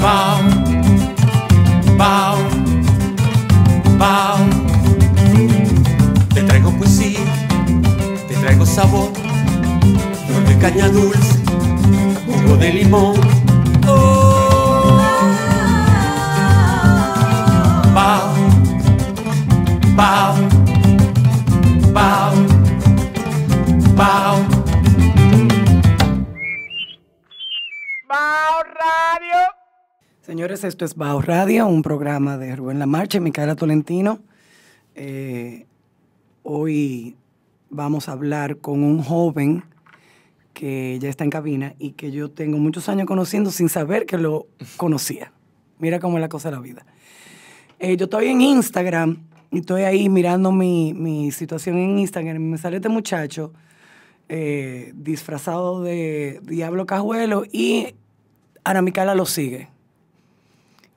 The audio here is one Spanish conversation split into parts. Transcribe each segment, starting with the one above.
Pau, Pau, Pau. Te traigo poesía, te traigo sabor, caña dulce, jugo de limón esto es Bajo Radio, un programa de Rubén La Marcha y Micaela Tolentino. Eh, hoy vamos a hablar con un joven que ya está en cabina y que yo tengo muchos años conociendo sin saber que lo conocía. Mira cómo es la cosa de la vida. Eh, yo estoy en Instagram y estoy ahí mirando mi, situación en Instagram me sale este muchacho eh, disfrazado de Diablo Cajuelo y Ana Micaela lo sigue.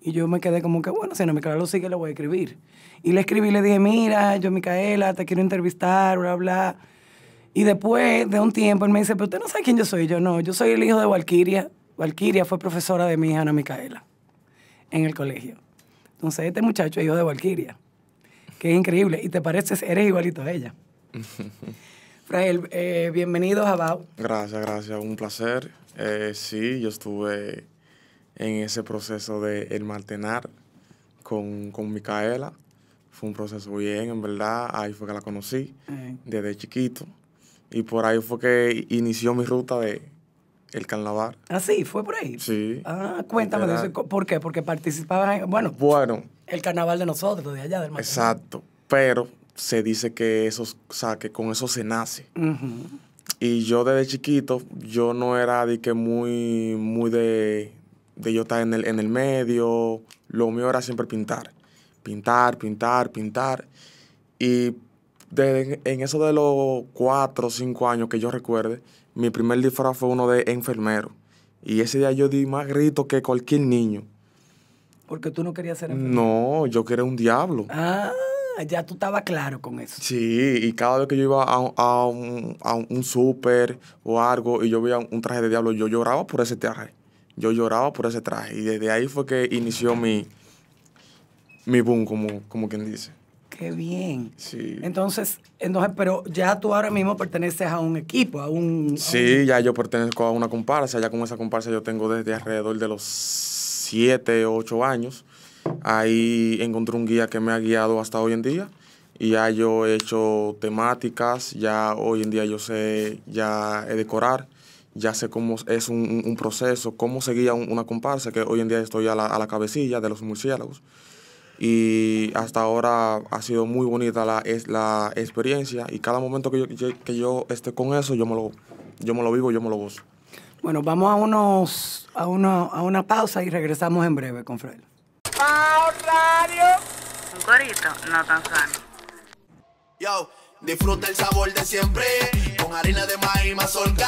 Y yo me quedé como que, bueno, si no Micaela lo sigue, le voy a escribir. Y le escribí y le dije, mira, yo Micaela, te quiero entrevistar, bla, bla. Y después de un tiempo él me dice, pero usted no sabe quién yo soy. yo no, yo soy el hijo de Valkiria. Valkiria fue profesora de mi hija Ana Micaela en el colegio. Entonces, este muchacho es hijo de Valkiria, que es increíble. Y te pareces, eres igualito a ella. Frael, eh, bienvenido a BAU. Gracias, gracias. Un placer. Eh, sí, yo estuve en ese proceso de el Martenar con, Micaela. Fue un proceso bien, en verdad. Ahí fue que la conocí desde chiquito. Y por ahí fue que inició mi ruta de el carnaval. Ah, sí, fue por ahí. Sí. Ah, cuéntame ¿Por qué? Porque participaba en, bueno, bueno, el carnaval de nosotros, de allá del Martenar. Exacto. Pero se dice que esos, o sea, que con eso se nace. Y yo desde chiquito, yo no era de que muy, muy de, de yo estaba en el, en el medio. Lo mío era siempre pintar. Pintar, pintar, pintar. Y en eso de los cuatro o cinco años que yo recuerde, mi primer disfraz fue uno de enfermero. Y ese día yo di más gritos que cualquier niño. Porque tú no querías ser enfermero. No, yo quería un diablo. Ah, ya tú estabas claro con eso. Sí, y cada vez que yo iba a, un, a un súper o algo y yo veía un traje de diablo, yo lloraba por ese traje yo lloraba por ese traje. Y desde ahí fue que inició mi, mi boom, como, como quien dice. Qué bien. Sí. Entonces, entonces, pero ya tú ahora mismo perteneces a un equipo, a un... Sí, ya yo pertenezco a una comparsa. Ya con esa comparsa yo tengo desde alrededor de los 7, 8 años. Ahí encontré un guía que me ha guiado hasta hoy en día. Y ya yo he hecho temáticas, ya hoy en día yo sé, ya decorar ya sé cómo es un, proceso, cómo seguía una comparsa, que hoy en día estoy a la, cabecilla de los murciélagos. Y hasta ahora ha sido muy bonita la, es, la experiencia y cada momento que yo, que yo esté con eso, yo me, lo, yo me lo vivo, yo me lo gozo. Bueno, vamos a, unos, a, a una pausa y regresamos en breve con Fred. Un corito no tan sano. Yo, disfruta el sabor de siempre con harina de maíz mazorca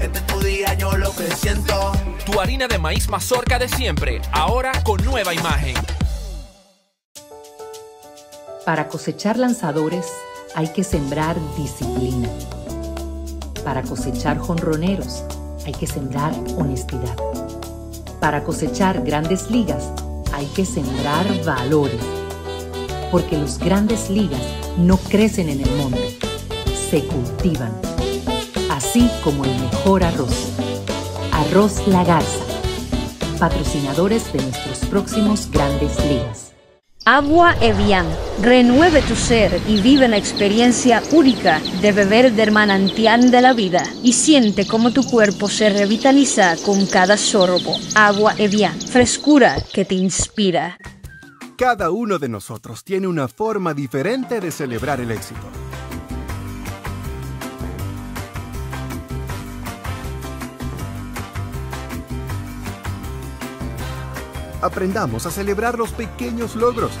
este tu día, yo lo Tu harina de maíz mazorca de siempre, ahora con nueva imagen. Para cosechar lanzadores hay que sembrar disciplina. Para cosechar jonroneros hay que sembrar honestidad. Para cosechar grandes ligas hay que sembrar valores. Porque los grandes ligas no crecen en el monte, se cultivan así como el mejor arroz. Arroz La Garza, patrocinadores de nuestros próximos grandes ligas. Agua Evian, renueve tu ser y vive la experiencia única de beber del manantial de la vida y siente cómo tu cuerpo se revitaliza con cada sorbo. Agua Evian, frescura que te inspira. Cada uno de nosotros tiene una forma diferente de celebrar el éxito. Aprendamos a celebrar los pequeños logros.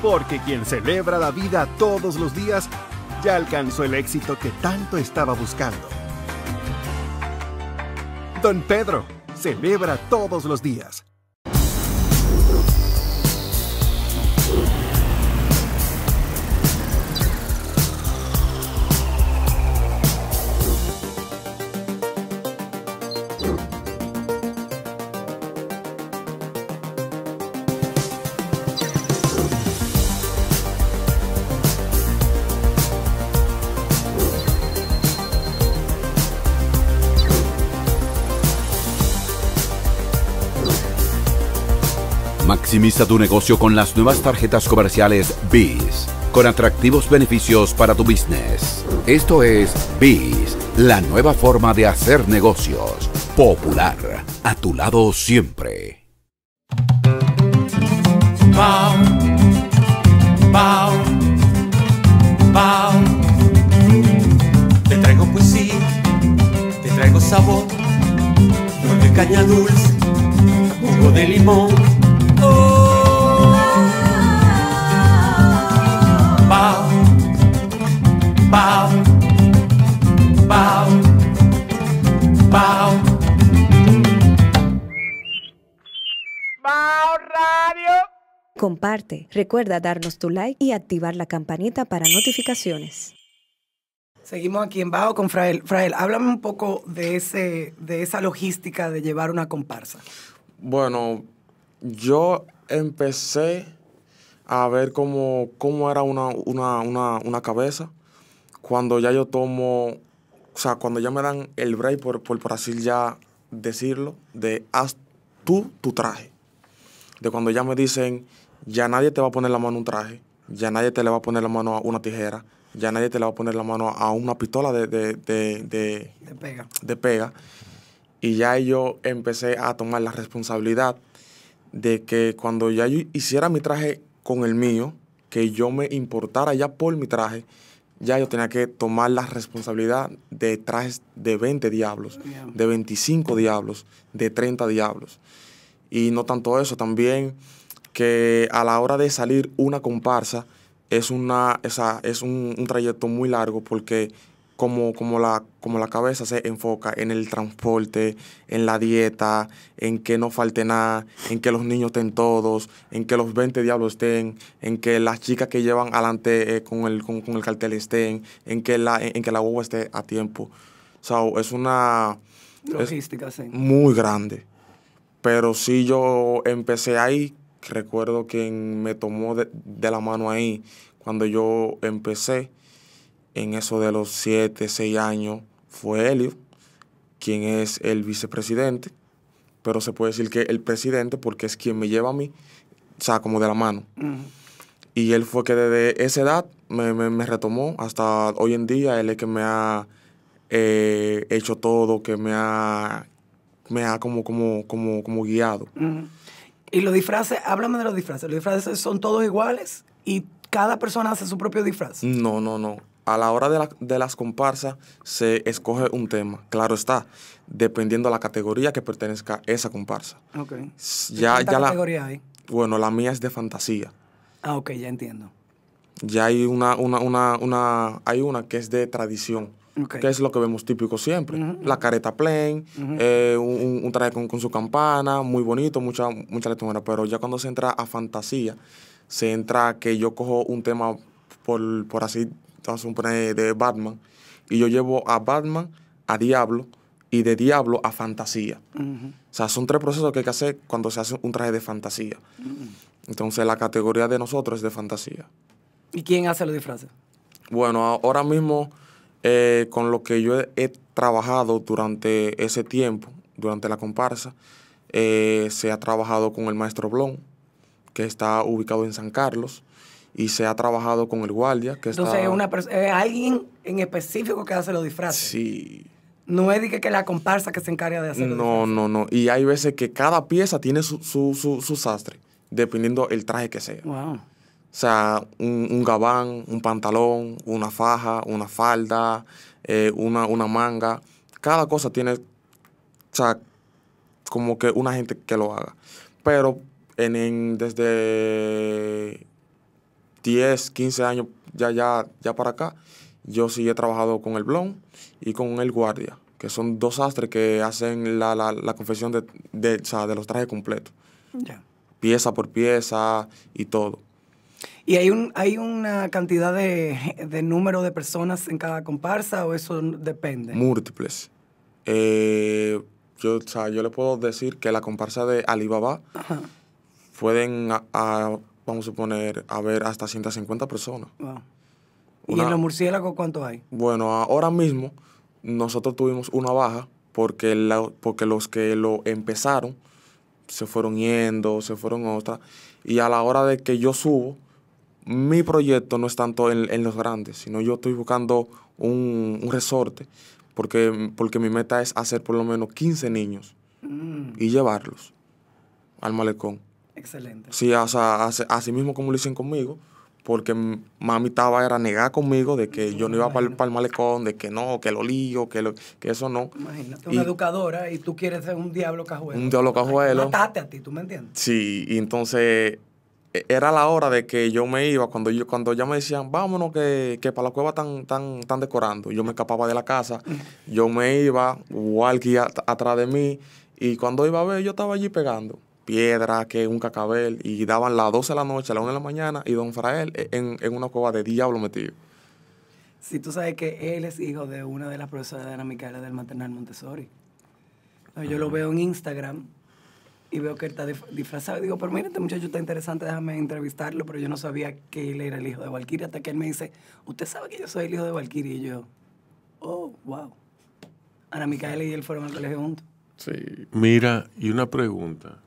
Porque quien celebra la vida todos los días ya alcanzó el éxito que tanto estaba buscando. Don Pedro celebra todos los días. Maximiza tu negocio con las nuevas tarjetas comerciales BIS, con atractivos beneficios para tu business. Esto es BIS, la nueva forma de hacer negocios. Popular, a tu lado siempre. Te traigo poesía, te traigo sabor, de caña dulce, jugo de limón Comparte, recuerda darnos tu like y activar la campanita para notificaciones. Seguimos aquí en Bajo con Frael. Frael, háblame un poco de, ese, de esa logística de llevar una comparsa. Bueno, yo empecé a ver cómo, cómo era una, cabeza cuando ya yo tomo, o sea, cuando ya me dan el break, por, por, por así ya decirlo, de haz tú tu traje. De cuando ya me dicen, ya nadie te va a poner la mano a un traje, ya nadie te le va a poner la mano a una tijera, ya nadie te le va a poner la mano a una pistola de, de, pega. de pega. Y ya yo empecé a tomar la responsabilidad de que cuando ya yo hiciera mi traje con el mío, que yo me importara ya por mi traje, ya yo tenía que tomar la responsabilidad de trajes de 20 diablos, de 25 diablos, de 30 diablos. Y no tanto eso, también que a la hora de salir una comparsa es, una, esa, es un, trayecto muy largo porque como, como, la, como la cabeza se enfoca en el transporte, en la dieta, en que no falte nada, en que los niños estén todos, en que los 20 diablos estén, en que las chicas que llevan adelante eh, con, el, con, el cartel estén, en que la, en, que la uva esté a tiempo. So, es una... Logística, Muy grande. Pero sí yo empecé ahí Recuerdo que me tomó de, la mano ahí cuando yo empecé en eso de los siete, seis años. Fue Elio quien es el vicepresidente, pero se puede decir que el presidente porque es quien me lleva a mí, o sea, como de la mano. Y él fue que desde esa edad me, retomó hasta hoy en día. Él es que me ha eh, hecho todo, que me ha, me ha como, como, como, como guiado. Y los disfraces, háblame de los disfraces. Los disfraces son todos iguales y cada persona hace su propio disfraz. No, no, no. A la hora de, las comparsas se escoge un tema. Claro está, dependiendo de la categoría que pertenezca esa comparsa. Ok. Ya, ¿Qué categoría hay? Bueno, la mía es de fantasía. Ah, ok, ya entiendo. Ya hay una, una, una, una, hay una que es de tradición. Que es lo que vemos típico siempre. La careta plain, eh, un, traje con, su campana, muy bonito, mucha, mucha lectura. Pero ya cuando se entra a fantasía, se entra que yo cojo un tema, por, así vamos a poner, de Batman, y yo llevo a Batman a Diablo y de Diablo a fantasía. O sea, son tres procesos que hay que hacer cuando se hace un traje de fantasía. Entonces, la categoría de nosotros es de fantasía. ¿Y quién hace los disfraces? Bueno, ahora mismo eh, con lo que yo he, trabajado durante ese tiempo, durante la comparsa, eh, se ha trabajado con el maestro Blon, que está ubicado en San Carlos, y se ha trabajado con el guardia, que Entonces, está... Entonces, es alguien en específico que hace los disfraces. Sí. No es que, que la comparsa que se encarga de hacer. los No, no, no. Y hay veces que cada pieza tiene su, su sastre, dependiendo el traje que sea. Wow. O sea, un, gabán, un pantalón, una faja, una falda, eh, una, una manga. Cada cosa tiene, o sea, como que una gente que lo haga. Pero en, en, desde 10, 15 años ya, ya, ya para acá, yo sí he trabajado con el Blon y con el Guardia, que son dos astres que hacen la, la, la confección de, de, los trajes completos. Pieza por pieza y todo. ¿Y hay, un, hay una cantidad de, número de personas en cada comparsa o eso depende? Múltiples. Eh, yo, yo le puedo decir que la comparsa de Alibaba pueden, vamos a suponer, haber hasta 150 personas. ¿Y en los murciélagos cuántos hay? Bueno, ahora mismo nosotros tuvimos una baja porque, porque los que lo empezaron se fueron yendo, se fueron otra. Y a la hora de que yo subo, mi proyecto no es tanto en, los grandes, sino yo estoy buscando un, resorte, porque, porque mi meta es hacer por lo menos 15 niños mm. y llevarlos al malecón. Excelente. Sí, o sea, así, mismo como lo hicieron conmigo, porque mami estaba era negar conmigo de que yo no iba para el, malecón, de que no, que lo lío, que, que eso no. Imagínate, una educadora y tú quieres ser un diablo cajuelo. Un diablo cajuelo. Matate a ti, ¿tú me entiendes? Sí, y entonces e, era la hora de que yo me iba, cuando yo cuando ya me decían, vámonos que, para la cueva están, decorando. Yo me escapaba de la casa, mm. yo me iba, walkie atrás de mí, y cuando iba a ver, yo estaba allí pegando piedra, que un cacabel, y daban las 12 de la noche, a las 1 de la mañana, y don Frael e, en, una cueva de diablo metido. Si tú sabes que él es hijo de una de las profesoras de Ana Micaela del Maternal Montessori. Yo lo veo en Instagram, y veo que está disfrazado. Y digo, pero mire este muchacho está interesante, déjame entrevistarlo. Pero yo no sabía que él era el hijo de Valkyrie, hasta que él me dice, ¿usted sabe que yo soy el hijo de Valkyrie, Y yo, oh, wow. Ana Micaela y él fueron al colegio juntos. Sí. Mira, y una pregunta.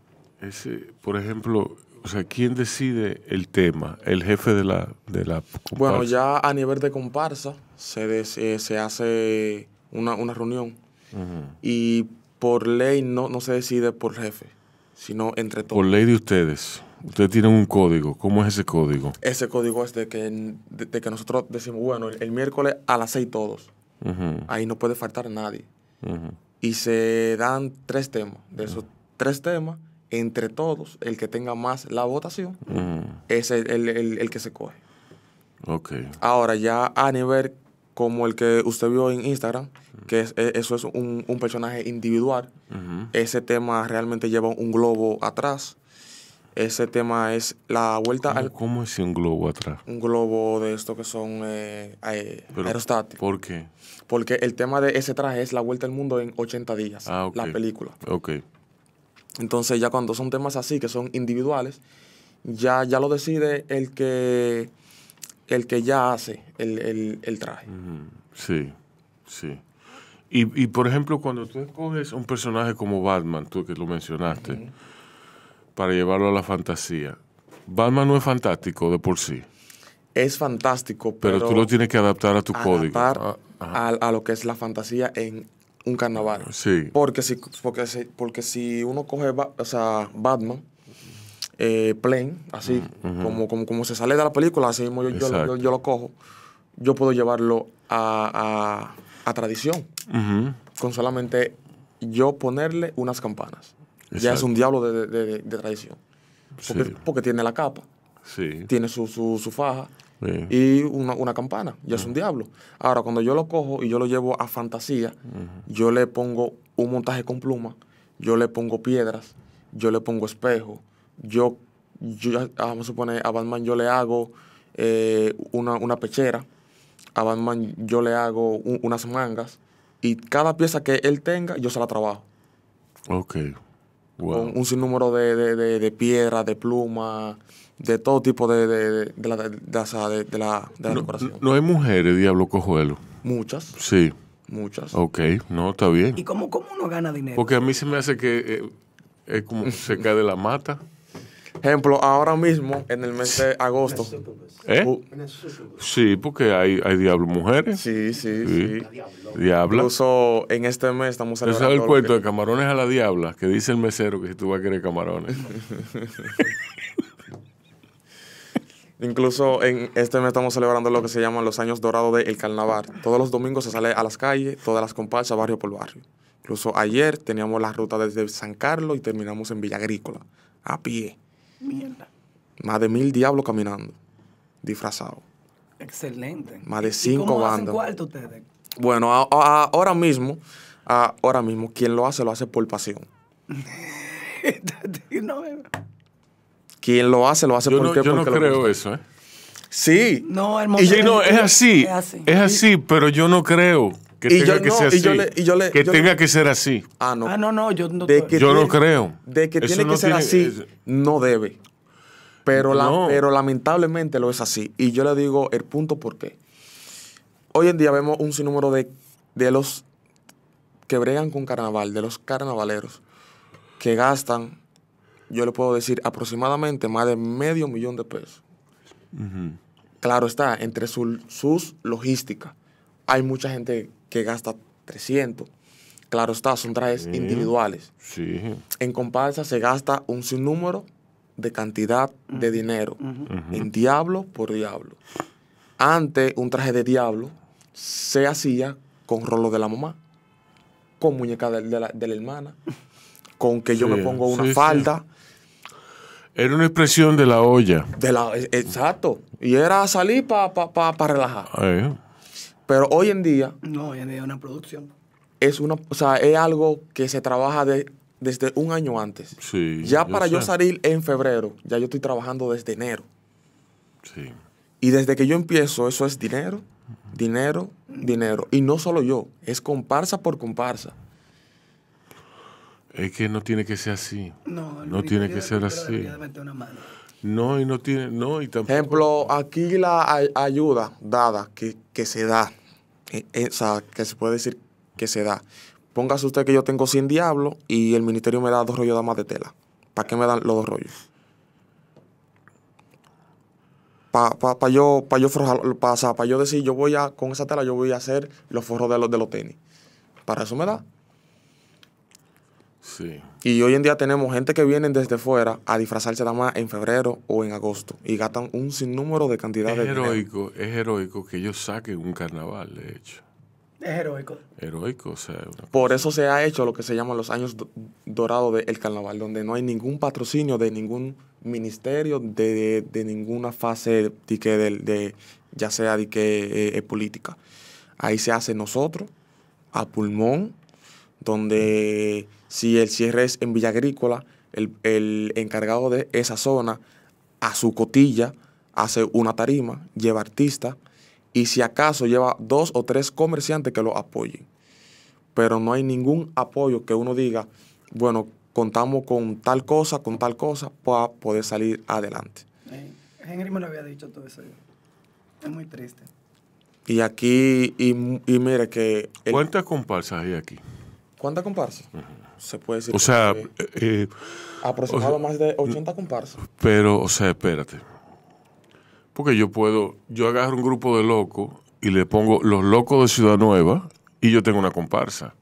Ese, por ejemplo, o sea, ¿quién decide el tema? ¿El jefe de la, de la Bueno, ya a nivel de comparsa se, se hace una, reunión. Y por ley no, no se decide por jefe sino entre todos. Por ley de ustedes, ustedes tienen un código. ¿Cómo es ese código? Ese código es de que, que nosotros decimos, bueno, el, miércoles a las seis todos. Ahí no puede faltar nadie. Y se dan tres temas. De esos tres temas, entre todos, el que tenga más la votación es el, que se coge. Ok. Ahora, ya a nivel como el que usted vio en Instagram, que e, eso es un, personaje individual. Ese tema realmente lleva un globo atrás. Ese tema es la vuelta al... ¿Cómo es un globo atrás? Un globo de estos que son eh, aerostáticos. ¿Por qué? Porque el tema de ese traje es la vuelta al mundo en 80 días, ah, la película. Ok. Entonces ya cuando son temas así, que son individuales, ya, ya lo decide el que el que ya hace el, traje. Sí, sí. Y, y, por ejemplo, cuando tú escoges un personaje como Batman, tú que lo mencionaste, para llevarlo a la fantasía, Batman no es fantástico de por sí. Es fantástico, pero... Pero tú lo tienes que adaptar a tu código. Ah, a, a, lo que es la fantasía en un carnaval. Sí. Porque si, porque porque si uno coge o sea, Batman eh, plen así, como, como, como se sale de la película, así mismo yo, lo cojo, yo puedo llevarlo a, tradición, con solamente yo ponerle unas campanas. Ya es un diablo de, tradición. Porque, tiene la capa, tiene su, faja y una, campana, ya es un diablo. Ahora, cuando yo lo cojo y yo lo llevo a fantasía, yo le pongo un montaje con pluma, yo le pongo piedras, yo le pongo espejo, yo, yo ah, vamos a suponer, a Batman yo le hago eh, una, pechera, a Batman yo le hago unas mangas, y cada pieza que él tenga, yo se la trabajo. Ok. Con un sinnúmero de, de, de, de piedras, de plumas, de todo tipo de, de, de, la, de, la, no, decoración. No hay mujeres, Diablo Cojuelo. Muchas. Sí. Muchas. Ok, no, está bien. ¿Y cómo, cómo uno gana dinero? Porque a mí se me hace que eh, eh, es como se cae de la mata. Ejemplo, ahora mismo, en el mes de agosto. ¿Eh? Uh. Sí, porque hay, hay diablo mujeres. Sí, sí, sí. Incluso en este mes estamos celebrando... el cuento de camarones a la diabla, que dice el mesero que si tú vas a querer camarones. Incluso en este mes estamos celebrando lo que se llama los años dorados del carnaval. Todos los domingos se sale a las calles, todas las comparsas, barrio por barrio. Incluso ayer teníamos la ruta desde San Carlos y terminamos en Villa Agrícola, a pie. Mierda. Más de mil diablos caminando, disfrazados. Excelente. Más de cinco ¿Y cómo bandas. ustedes? Bueno, ahora mismo, ahora mismo, quien lo hace, lo hace por pasión. no, quien lo hace, lo hace porque... no, Yo no creo eso, ¿eh? Sí. No, hermoso. y es así. Es así, pero yo no creo que tenga que ser así. Ah, no. Ah, no, yo no, yo no creo. De que tiene que ser así, no debe. Pero, La, pero lamentablemente lo es así. Y yo le digo el punto por qué. Hoy en día vemos un sinnúmero de, los que bregan con carnaval, de los carnavaleros, que gastan, yo le puedo decir, aproximadamente más de medio millón de pesos. Claro está, entre sus logísticas. Hay mucha gente que gasta 300. Claro está, son trajes individuales. Sí. En comparsa se gasta un sinnúmero de cantidad de dinero. En diablo por diablo. Antes, un traje de diablo se hacía con rolo de la mamá, con muñeca de, la, hermana, con que yo me pongo una falda. Era una expresión de la olla. E, exacto. Y era salir para pa, pa, relajar. Eh. Pero hoy en día... No, hoy en día es una producción. Es, una, o sea, es algo que se trabaja desde un año antes. Sí, ya para yo, salir en febrero, ya yo estoy trabajando desde enero. Sí. Y desde que yo empiezo, eso es dinero, dinero, dinero. Y no solo yo, es comparsa por comparsa. Es que no tiene que ser así. No, no tiene que, ser así. No, y no tiene, no, y tampoco. Ejemplo, aquí la ayuda dada que, que se da eh, eh, o sea, que se puede decir que se da. Póngase usted que yo tengo 100 diablos y el ministerio me da dos rollos de más de tela. ¿Para qué me dan los dos rollos? Para pa, pa yo, pa yo, forjar, pa, yo decir, yo voy a, con esa tela yo voy a hacer los forros de los, de los tenis. Para eso me da. Y hoy en día tenemos gente que vienen desde fuera a disfrazarse nada más en febrero o en agosto y gastan un sinnúmero de cantidades de heroico, dinero. Es heroico que ellos saquen un carnaval, de hecho. Es heroico. Heroico, o sea. Por eso se ha hecho lo que se llama los años dorados del carnaval, donde no hay ningún patrocinio de ningún ministerio, de, ninguna fase de, ya sea de que eh, eh, política. Ahí se hace nosotros, a pulmón, donde. Si el cierre es en Villa Agrícola, el, encargado de esa zona a su cotilla hace una tarima, lleva artistas y si acaso lleva dos o tres comerciantes que lo apoyen. Pero no hay ningún apoyo que uno diga, bueno, contamos con tal cosa, con tal cosa, para poder salir adelante. Eh, Henry me lo había dicho todo eso. Es muy triste. Y aquí, y, mire que... ¿Cuántas comparsas hay aquí? ¿Cuántas comparsas? se puede decir. O sea, eh, eh, aproximado más de 80 comparsas. Pero, o sea, espérate. Porque yo puedo, yo agarro un grupo de locos y le pongo los locos de Ciudad Nueva y yo tengo una comparsa.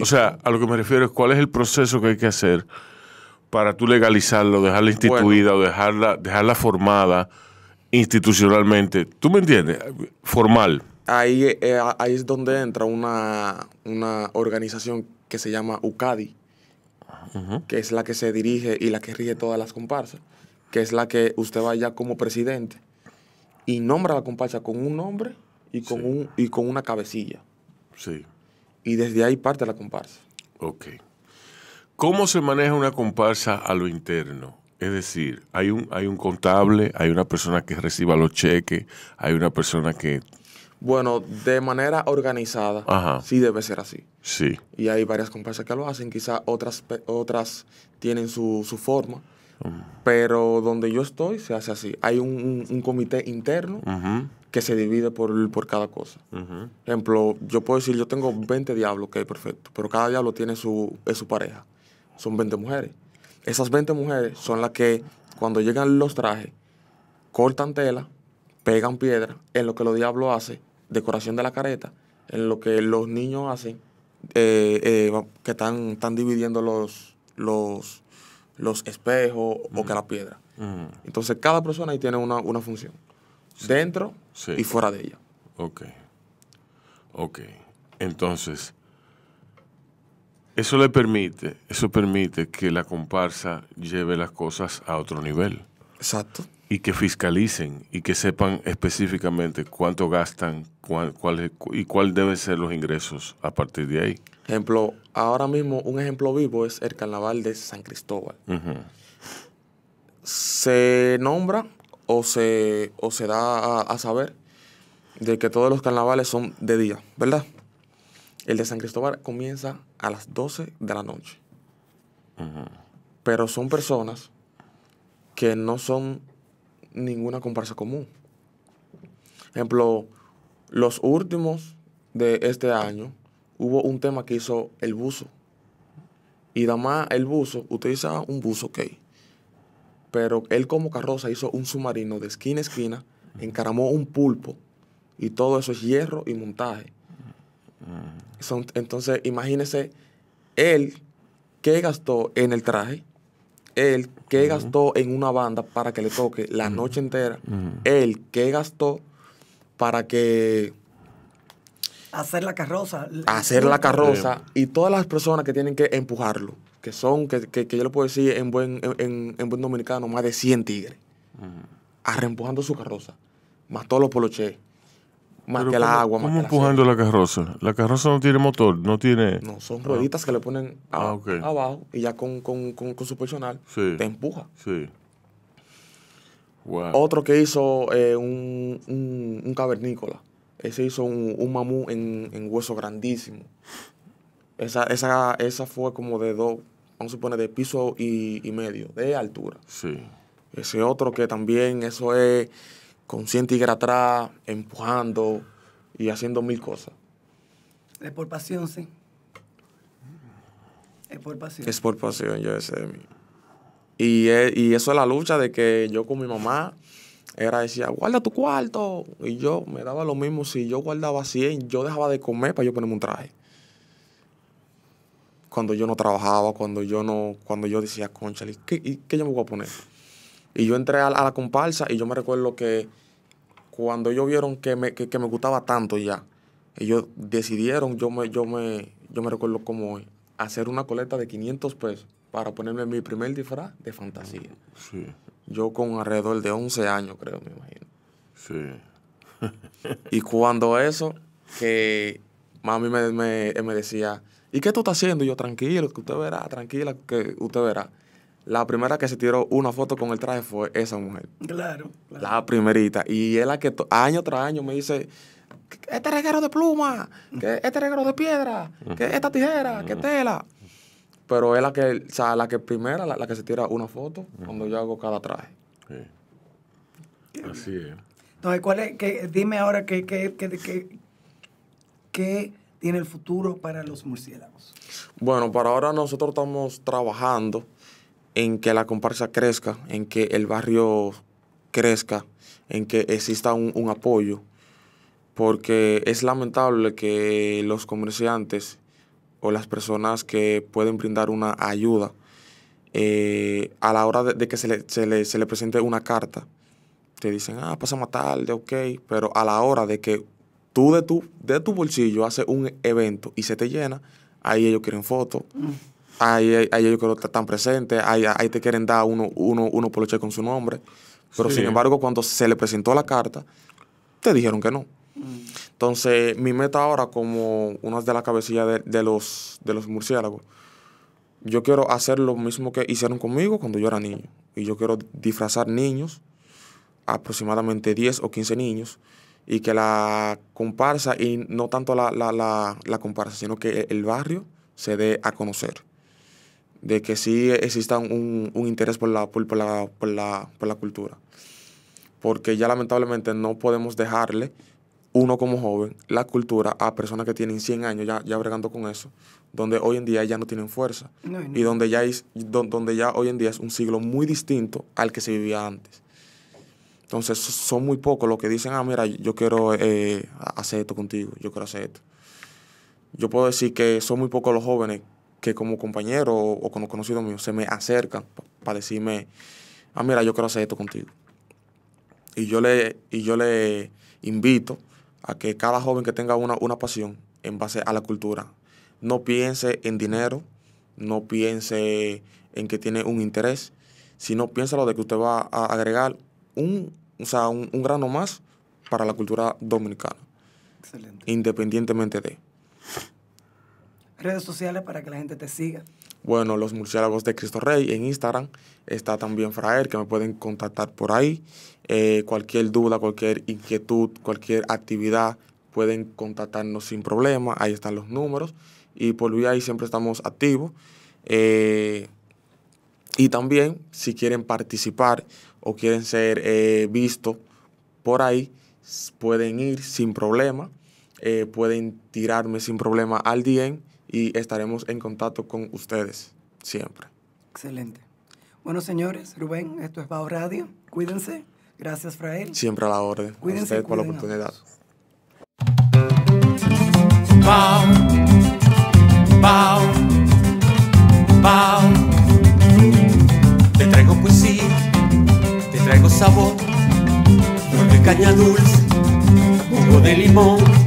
O sea, a lo que me refiero es cuál es el proceso que hay que hacer para tú legalizarlo, dejarla instituida o dejarla, dejarla formada institucionalmente. ¿Tú me entiendes? Formal. Ahí, eh, ahí es donde entra una, una organización que se llama UCADI, que es la que se dirige y la que rige todas las comparsas, que es la que usted vaya como presidente y nombra a la comparsa con un nombre y con, un, y con una cabecilla. Sí. Y desde ahí parte la comparsa. Ok. ¿Cómo se maneja una comparsa a lo interno? Es decir, hay un, hay un contable, hay una persona que reciba los cheques, hay una persona que bueno, de manera organizada, sí debe ser así. Sí. Y hay varias comparsas que lo hacen, Quizás otras, otras tienen su, forma, mm. pero donde yo estoy se hace así. Hay un, comité interno que se divide por, cada cosa. Por Ejemplo, yo puedo decir, yo tengo 20 diablos, ok, perfecto, pero cada diablo tiene su, es su pareja. Son 20 mujeres. Esas 20 mujeres son las que cuando llegan los trajes, cortan tela, pegan piedra, en lo que los diablos hacen decoración de la careta, en lo que los niños hacen, eh, eh, que están, están dividiendo los, los, los espejos o que la piedra. Entonces, cada persona ahí tiene una, función, dentro y fuera de ella. Ok. Ok. Entonces, eso le permite, eso permite que la comparsa lleve las cosas a otro nivel. Exacto y que fiscalicen y que sepan específicamente cuánto gastan cuál, y cuál deben ser los ingresos a partir de ahí. Ejemplo, ahora mismo un ejemplo vivo es el carnaval de San Cristóbal. Se nombra o se, o se da a, saber de que todos los carnavales son de día, ¿verdad? El de San Cristóbal comienza a las 12 de la noche. Pero son personas que no son ninguna comparsa común. Ejemplo, los últimos de este año hubo un tema que hizo el buzo. Y además el buzo utilizaba un buzo, ok. Pero él como carroza hizo un submarino de esquina a esquina, encaramó un pulpo y todo eso es hierro y montaje. Entonces, imagínese él que gastó en el traje el que gastó en una banda para que le toque la noche entera, el que gastó para que... Hacer la carroza. Hacer la carroza y todas las personas que tienen que empujarlo, que son, que, yo le puedo decir en buen, en, en buen dominicano, más de 100 tigres, arrempujando su carroza, más todos los poloches más que el agua, más empujando la, carroza? La carroza no tiene motor, no tiene. No, son ah. rueditas que le ponen ah, abajo y ya con, su personal te empuja. Sí. Otro que hizo eh, un, cavernícola. Ese hizo un, mamú en, hueso grandísimo. Esa, esa, fue como de dos, vamos a suponer, de piso y medio, de altura. Sí. Ese otro que también, eso es con y tigres atrás, empujando y haciendo mil cosas. Es por pasión, sí. Es por pasión. Es por pasión, yo ese Y, e, y eso es la lucha de que yo con mi mamá era decía, guarda tu cuarto. Y yo me daba lo mismo. Si yo guardaba 100, yo dejaba de comer para yo ponerme un traje. Cuando yo no trabajaba, cuando yo no, cuando yo decía, concha, qué, qué yo me voy a poner? Y yo entré a, la comparsa y yo me recuerdo que cuando ellos vieron que me, gustaba tanto ya, ellos decidieron, yo me, yo me, yo me recuerdo como hacer una coleta de 500 pesos para ponerme mi primer disfraz de fantasía. Sí. Yo con alrededor de 11 años, creo, me imagino. Sí. y cuando eso, que mami me, me, me decía, ¿y qué tú estás haciendo? yo, tranquilo, que usted verá, tranquila, que usted verá la primera que se tiró una foto con el traje fue esa mujer. Claro. claro. La primerita. Y es la que año tras año me dice, este reguero de pluma, que este regalo de piedra, que esta tijera, que tela. Pero es la que, o sea, la que primera, la, que se tira una foto cuando yo hago cada traje. Así es. Entonces, ¿cuál es, dime ahora qué que, tiene el futuro para los murciélagos. Bueno, para ahora nosotros estamos trabajando en que la comparsa crezca, en que el barrio crezca, en que exista un, apoyo, porque es lamentable que los comerciantes o las personas que pueden brindar una ayuda eh, a la hora de, que se le, presente una carta, te dicen, ah, pasamos tarde, ok, pero a la hora de que tú de tu, de tu bolsillo haces un evento y se te llena, ahí ellos quieren fotos. Mm. Ahí, ellos están presentes, ahí, te quieren dar uno, uno, uno poloche con su nombre. Pero sin embargo, cuando se le presentó la carta, te dijeron que no. Mm. Entonces, mi meta ahora, como una de las cabecillas de, los, de los murciélagos, yo quiero hacer lo mismo que hicieron conmigo cuando yo era niño. Y yo quiero disfrazar niños, aproximadamente 10 o 15 niños, y que la comparsa, y no tanto la, la, la comparsa, sino que el barrio se dé a conocer de que sí exista un, interés por la, por, la, por la, por la cultura. Porque ya lamentablemente no podemos dejarle uno como joven, la cultura a personas que tienen 100 años ya, ya bregando con eso, donde hoy en día ya no tienen fuerza y donde ya, es, donde ya hoy en día es un siglo muy distinto al que se vivía antes. Entonces son muy pocos los que dicen, ah, mira, yo quiero eh, hacer esto contigo, yo quiero hacer esto. Yo puedo decir que son muy pocos los jóvenes que como compañero o, como conocido mío se me acercan para decirme, ah, mira, yo quiero hacer esto contigo. Y yo le, y yo le invito a que cada joven que tenga una, pasión en base a la cultura, no piense en dinero, no piense en que tiene un interés, sino lo de que usted va a agregar un, grano más para la cultura dominicana. Excelente. Independientemente de redes sociales para que la gente te siga. Bueno, los murciélagos de Cristo Rey en Instagram. Está también Fraer, que me pueden contactar por ahí. Eh, cualquier duda, cualquier inquietud, cualquier actividad, pueden contactarnos sin problema. Ahí están los números. Y por ahí siempre estamos activos. Eh, y también, si quieren participar o quieren ser eh, vistos por ahí, pueden ir sin problema. pueden tirarme sin problema al DM y estaremos en contacto con ustedes siempre. Excelente. Bueno, señores, Rubén, esto es Bao Radio. Cuídense. Gracias, Frael. Siempre a la orden. Cuídense. A por la oportunidad. Te traigo poesía, te traigo sabor, caña dulce, jugo de limón